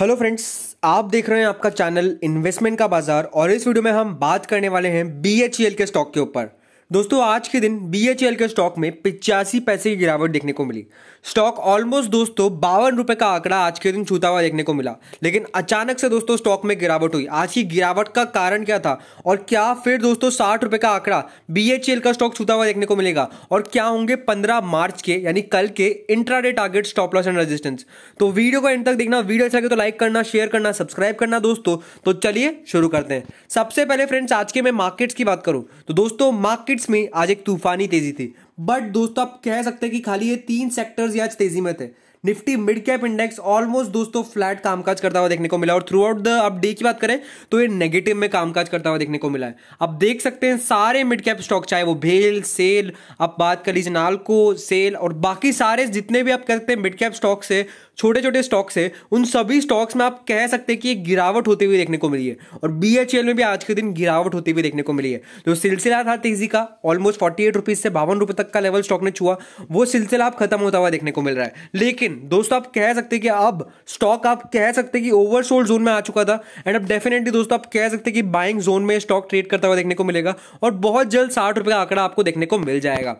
Hello friends आप देख रहे हैं आपका चैनल इन्वेस्टमेंट का बाजार और इस वीडियो में हम बात करने वाले हैं बी के स्टॉक के ऊपर दोस्तों आज के दिन बी के स्टॉक में पिचासी पैसे की गिरावट देखने को मिली स्टॉक ऑलमोस्ट दोस्तों बावन रुपए का आंकड़ा आज के दिन छूता हुआ देखने को मिला लेकिन अचानक से दोस्तों स्टॉक में गिरावट हुई आज की गिरावट का कारण क्या था और क्या फिर दोस्तों साठ रुपए का आंकड़ा बी का स्टॉक छूता हुआ देखने को मिलेगा और क्या होंगे पंद्रह मार्च के यानी कल के intraday target stop loss and resistance तो वीडियो को एंड तक देखना वीडियो अच्छा लगे तो लाइक करना शेयर करना सब्सक्राइब करना दोस्तों तो चलिए शुरू करते हैं सबसे पहले फ्रेंड्स आज के मैं मार्केट्स की बात करूं तो दोस्तों मार्केट मार्केट्स में आज एक तूफानी तेजी थी बट दोस्तों आप कह सकते हैं कि खाली ये तीन सेक्टर्स ही आज तेजी में थे Nifty mid cap index almost दोस्तों फ्लैट कामकाज करता हुआ देखने को मिला और थ्रू आउट द अब डे की बात करें तो ये नेगेटिव में कामकाज करता हुआ देखने को मिला है अब देख सकते हैं सारे मिड कैप स्टॉक चाहे वो भेल सेल अब बात कर लीजिए नालको सेल और बाकी सारे जितने भी आप कह सकते हैं मिड कैप स्टॉक्स है छोटे छोटे स्टॉक्स है उन सभी स्टॉक्स में आप कह सकते हैं कि गिरावट होती हुई देखने को मिली है और बी में भी आज के दिन गिरावट होती हुई देखने को मिली है जो सिलसिला था तेजी का ऑलमोस्ट फोर्टी एट रुपीज से बावन रुपए तक का लेवल स्टॉक ने छुआ वो सिलसिला आप खत्म होता हुआ देखने को मिल रहा है लेकिन लेकिन दोस्तों आप कह सकते कि अब स्टॉक आप कह सकते कि ओवरसोल्ड जोन में आ चुका था एंड अब डेफिनेटली दोस्तों आप कह सकते कि बाइंग जोन में स्टॉक ट्रेड करता हुआ देखने को मिलेगा और बहुत जल्द साठ रुपए का आंकड़ा आपको देखने को मिल जाएगा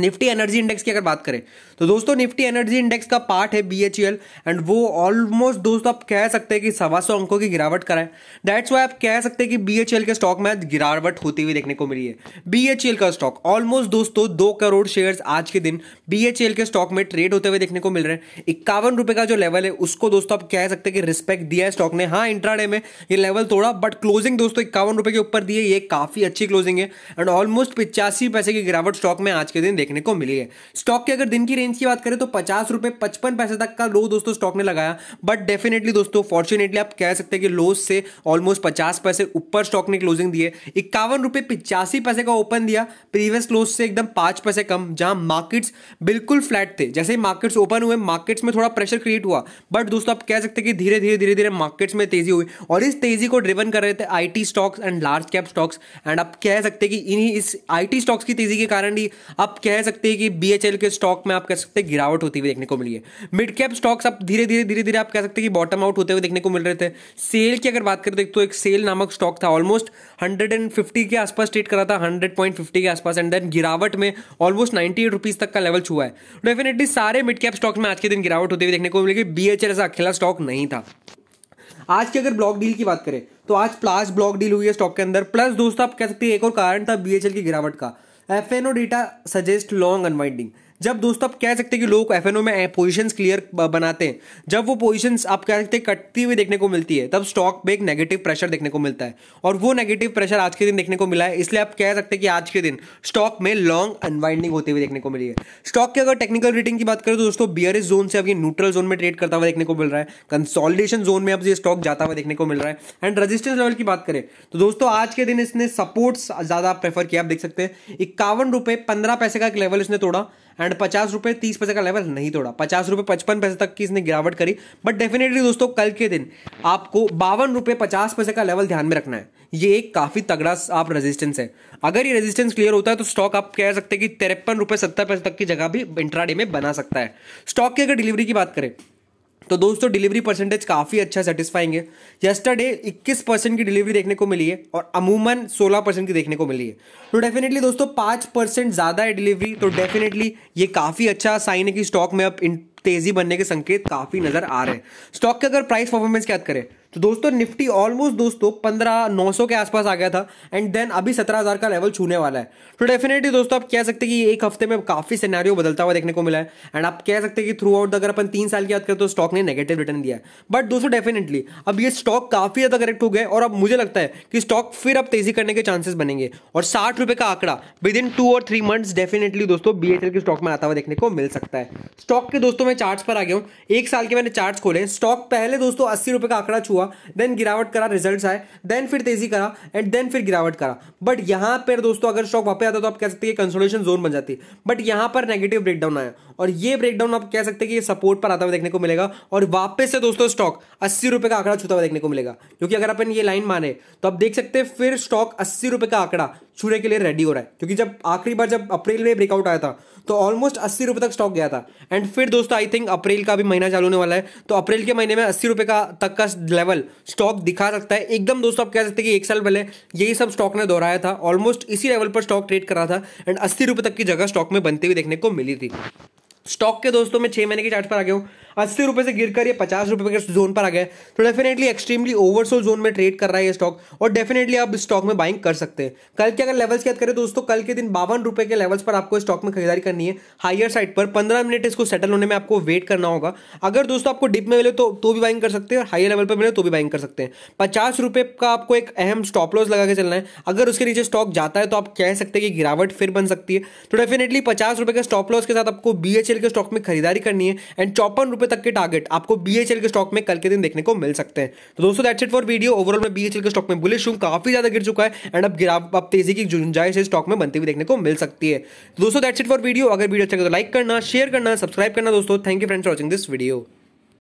निफ्टी एनर्जी इंडेक्स की अगर बात करें तो दोस्तों निफ्टी एनर्जी इंडेक्स का पार्ट है बी एच एल एंड वो ऑलमोस्ट दोस्तों आप कह सकते हैं कि सवा सौ अंकों की गिरावट कराए दैट्स वाई आप कह सकते हैं कि बी एच एल के स्टॉक में आज गिरावट होती हुई देखने को मिली है बी एच एल का स्टॉक ऑलमोस्ट दोस्तों दो करोड़ शेयर्स आज के दिन बी एच एल के स्टॉक में ट्रेड होते हुए देखने को मिल रहे हैं इक्यावन रुपये का जो लेवल है उसको दोस्तों आप कह सकते हैं कि रिस्पेक्ट दिया है स्टॉक ने हाँ इंट्राडे में ये लेवल थोड़ा बट क्लोजिंग दोस्तों इक्यावन रुपये के ऊपर दिए ये काफ़ी अच्छी क्लोजिंग है एंड ऑलमोस्ट पिचासी पैसे की गिरावट स्टॉक में आज के दिन देखने को मिली है स्टॉक की अगर दिन की रेंज की बात करें तो पचास रुपए पचपन पैसे तक का लो दोस्तों स्टॉक ने लगाया बट डेफिनेटली दोस्तों फॉर्चुनेटली आप कह सकते हैं कि लोज से ऑलमोस्ट पचास पैसे ऊपर स्टॉक ने क्लोजिंग दिए इक्यावन रुपए पिचासी पैसे का ओपन दिया प्रीवियस क्लोज से एकदम पांच पैसे कम जहां मार्केट्स बिल्कुल फ्लैट थे जैसे ही मार्केट्स ओपन हुए मार्केट्स में थोड़ा प्रेशर क्रिएट हुआ बट दोस्तों आप कह सकते हैं कि धीरे धीरे धीरे धीरे मार्केट्स में तेजी हुई और इस तेजी को ड्रिवन कर रहे थे IT stocks and large cap stocks and आप कह सकते हैं कि इन्हीं इस आईटी स्टॉक्स की तेजी के कारण ही आप कह कह सकते हैं कि बीएचएल के स्टॉक में आप कह सकते हैं गिरावट होती हुई देखने को मिली है मिड कैप स्टॉक्स आप धीरे धीरे धीरे धीरे आप कह सकते हैं कि बॉटम आउट होते हुए देखने को मिल रहे थे सेल की अगर बात करें तो एक सेल तो नामक स्टॉक था ऑलमोस्ट हंड्रेड के आसपास ट्रेड करा था हंड्रेड के आसपास एंड देन गिरावट में ऑलमोस्ट नाइन्टी तक का लेवल छुआ है डेफिनेटली सारे मिड कैप स्टॉक में आज के दिन गिरावट होती हुई देखने को मिलेगी बी ऐसा अकेला स्टॉक नहीं था आज की अगर ब्लॉक डील की बात करें तो आज प्लास ब्लॉक डील हुई है स्टॉक के अंदर प्लस दोस्तों आप कह सकते हैं एक और कारण था बीएचएल की गिरावट का Uh, FNO data suggests long unwinding. जब दोस्तों आप कह सकते हैं कि लोग एफ में पोजिशन क्लियर बनाते हैं जब वो पोजिशन आप कह सकते हैं कटती हुई देखने को मिलती है तब स्टॉक पे एक नेगेटिव प्रेशर देखने को मिलता है और वो नेगेटिव प्रेशर आज के दिन देखने को मिला है इसलिए आप कह सकते हैं कि आज के दिन स्टॉक में लॉन्ग अनवाइंडिंग होते हुए देखने को मिली है स्टॉक की अगर टेक्निकल रेटिंग की बात करें तो दोस्तों बियरिस जोन से अभी न्यूट्रल जोन में ट्रेड करता हुआ देखने को मिल रहा है कंसोलिडेशन जोन में अब ये स्टॉक जाता हुआ देखने को मिल रहा है एंड रजिस्टेंस लेवल की बात करें तो दोस्तों आज के दिन इसने सपोर्ट ज़्यादा प्रेफर किया आप देख सकते हैं इक्यावन रुपए पंद्रह पैसे का एक लेवल इसने तोड़ा एंड पचास रुपये तीस पैसे का लेवल नहीं तोड़ा पचास रुपये पचपन पैसे तक की इसने गिरावट करी बट डेफिनेटली दोस्तों कल के दिन आपको बावन रुपये पचास पैसे का लेवल ध्यान में रखना है ये एक काफ़ी तगड़ा आप रेजिस्टेंस है अगर ये रेजिस्टेंस क्लियर होता है तो स्टॉक आप कह सकते हैं कि तिरपन रुपये सत्तर पैसे तक की जगह भी इंट्राडे में बना सकता है स्टॉक की अगर डिलीवरी की बात करें तो दोस्तों डिलीवरी परसेंटेज काफ़ी अच्छा सेटिस्फाइंग है यस्टरडे 21 परसेंट की डिलीवरी देखने को मिली है और अमूमन 16 परसेंट की देखने को मिली है तो डेफिनेटली दोस्तों पाँच परसेंट ज़्यादा है डिलीवरी तो डेफिनेटली ये काफ़ी अच्छा साइन है कि स्टॉक में अब तेज़ी बनने के संकेत काफ़ी नज़र आ रहे हैं स्टॉक के अगर प्राइस परफॉर्मेंस की बात करें तो दोस्तों निफ्टी ऑलमोस्ट दोस्तों पंद्रह नौ सौ के आसपास आ गया था एंड देन अभी सत्रह हज़ार का लेवल छूने वाला है तो डेफिनेटली दोस्तों आप कह सकते हैं कि एक हफ्ते में काफ़ी सिनेरियो बदलता हुआ देखने को मिला है एंड आप कह सकते हैं कि थ्रू आउट अगर अपन तीन साल की बात करें तो स्टॉक ने नेगेटिव रिटर्न दिया है बट दोस्तों डेफिनेटली अब ये स्टॉक काफ़ी ज़्यादा करेक्ट हो गए और अब मुझे लगता है कि स्टॉक फिर अब तेज़ी करने के चांसेस बनेंगे और साठ रुपए का आंकड़ा विद इन टू और थ्री मंथ्स डेफिनेटली दोस्तों बी के स्टॉक में आता हुआ देखने को मिल सकता है स्टॉक के दोस्तों मैं चार्ट पर आ गया हूँ एक साल के मैंने चार्ट खोले स्टॉक पहले दोस्तों अस्सी रुपए का आंकड़ा छुआ हुआ देन गिरावट करा रिजल्ट आए देन फिर तेजी करा एंड देन फिर गिरावट करा बट यहां पर दोस्तों अगर स्टॉक वापस आता तो आप कह सकते हैं कंसोलेशन जोन बन जाती बट यहां पर नेगेटिव ब्रेकडाउन आया और ये ब्रेकडाउन आप कह सकते हैं कि ये सपोर्ट पर आता हुआ देखने को मिलेगा और वापस से दोस्तों स्टॉक अस्सी रुपए का आंकड़ा छूता हुआ देखने को मिलेगा क्योंकि अगर अपन ये लाइन माने तो आप देख सकते हैं फिर स्टॉक अस्सी रुपए का आंकड़ा छूने के लिए रेडी हो रहा है क्योंकि जब आखिरी बार जब अप्रैल में ब्रेकआउट आया था तो ऑलमोस्ट अस्सी रुपए तक स्टॉक गया था एंड फिर दोस्तों आई थिंक अप्रैल का भी महीना चालू होने वाला है तो अप्रैल के महीने में अस्सी रुपए का तक का लेवल स्टॉक दिखा सकता है एकदम दोस्तों आप कह सकते हैं कि एक साल पहले यही सब स्टॉक ने दोहराया था ऑलमोस्ट इसी लेवल पर स्टॉक ट्रेड कर रहा था एंड अस्सी रुपए तक की जगह स्टॉक में बनते हुए देखने को मिली थी स्टॉक के दोस्तों में छह महीने के चार्ट पर आ गया हूँ अस्सी रुपए से गिरकर ये पचास रुपए के जोन पर आ गया तो डेफिनेटली एक्सट्रीमली ओवरसोल्ड जोन में ट्रेड कर रहा है ये स्टॉक और डेफिनेटली आप स्टॉक में बाइंग कर सकते हैं कल के अगर लेवल्स की बात करें दोस्तों कल के दिन बावन रुपए के लेवल्स पर आपको स्टॉक में खरीदारी करनी है हायर साइड पर पंद्रह मिनट इसको सेटल होने में आपको वेट करना होगा अगर दोस्तों आपको डिप में मिले तो तो भी बाइंग कर सकते हैं और हायर लेवल पर मिले तो भी बाइंग कर सकते हैं पचास रुपए का आपको एक अहम स्टॉप लॉस लगा के चलना है अगर उसके नीचे स्टॉक जाता है तो आप कह सकते हैं कि गिरावट फिर बन सकती है तो डेफिनेटली पचास रुपए के स्टॉप लॉस के साथ आपको बी के स्टॉक में खरीदारी करनी है एंड चौपन रुपए तक के टारगेट आपको बीएचएल के स्टॉक में कल के दिन देखने को मिल सकते हैं तो दोस्तों that's it for video overall में बीएचएल के स्टॉक में बुलिश हूं काफी ज्यादा गिर चुका है एंड अब गिरा अब तेजी की गुंजाइश स्टॉक में बनती हुई देखने को मिल सकती है दोस्तों दैट्स इट फॉर वीडियो अगर वीडियो अच्छा तो लाइक करना शेयर करना सब्सक्राइब करना दोस्तों thank you friends watching this video